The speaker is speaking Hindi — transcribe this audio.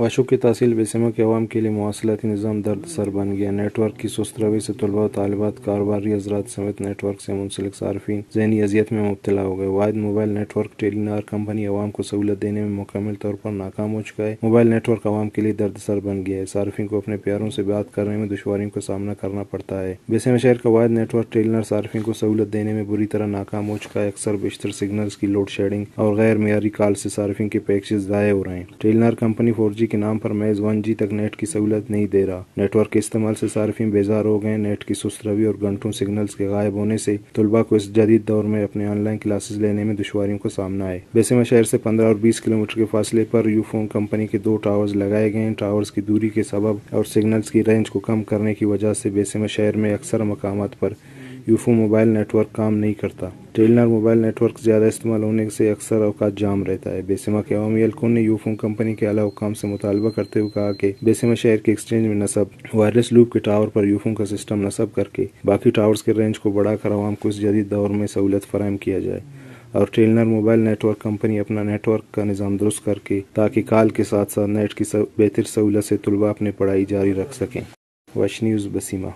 वाशु की तहसील बेसमा के अवाम के लिए मौसलाती निज़ाम दर्द सर बन गया नेटवर्क की सुस्त रवि से तलबा तलबात कारोबारी हजरात समेत नेटवर्क से मुंसलिक सार्फिन जहनी अजियत में मुबतला हो गए वायद मोबाइल नेटवर्क टेलीनार कंपनी अवाम को सहूलत देने में मुकम्मल तौर पर नाकाम हो चुका है मोबाइल नेटवर्क अवाम के लिए दर्द सर बन गया है सार्फिन को अपने प्यारों से बात करने में दुशारियों का सामना करना पड़ता है बेसमा शहर का वायद नेटवर्क टेलीनार सार्फिन को सहूलत देने में बुरी तरह नाकाम हो चुका है अक्सर बेशतर सिग्नल्स की लोड शेडिंग और गैर मीरी कॉल से सार्फिन के पैकेज ज़ाये हो रहे हैं टेलीनार कंपनी फोर जी के नाम पर महज वन जी तक नेट की सहूलत नहीं दे रहा नेटवर्क के इस्तेमाल से सार्फिन बेजार हो गए नेट की सुस्त रवि और घंटों सिग्नल्स के गायब होने से तलबा को इस जदीद दौर में अपने ऑनलाइन क्लासेस लेने में दुशारियों का सामना है बेसमा शहर से पंद्रह और बीस किलोमीटर के फासले पर यूफोन कंपनी के दो टावर्स लगाए गए टावर्स की दूरी के सबब और सिग्नल्स की रेंज को कम करने की वजह से बेसमा शहर में अक्सर मकाम पर यूफो मोबाइल नेटवर्क काम नहीं करता टेलनर मोबाइल नेटवर्क ज़्यादा इस्तेमाल होने से अक्सर अवकात जाम रहता है बेसमा के अवामी हलकों ने यूफो कंपनी के अला हुकाम से मुतालबा करते हुए कहा कि बेसिमा शहर के एक्सचेंज में नसब वायरलेस लूप के टावर पर यूफो का सिस्टम नसब करके बाकी टावर्स के रेंज को बढ़ाकर आवाम को इस जदीद दौर में सहूलत फराहम किया जाए और टेलनर मोबाइल नेटवर्क कंपनी अपना नेटवर्क का निज़ाम दुरुस्त करके ताकि काल के साथ साथ नेट की बेहतर सहूलत से तलबा अपनी पढ़ाई जारी रख सकें वश न्यूज़ बसीमा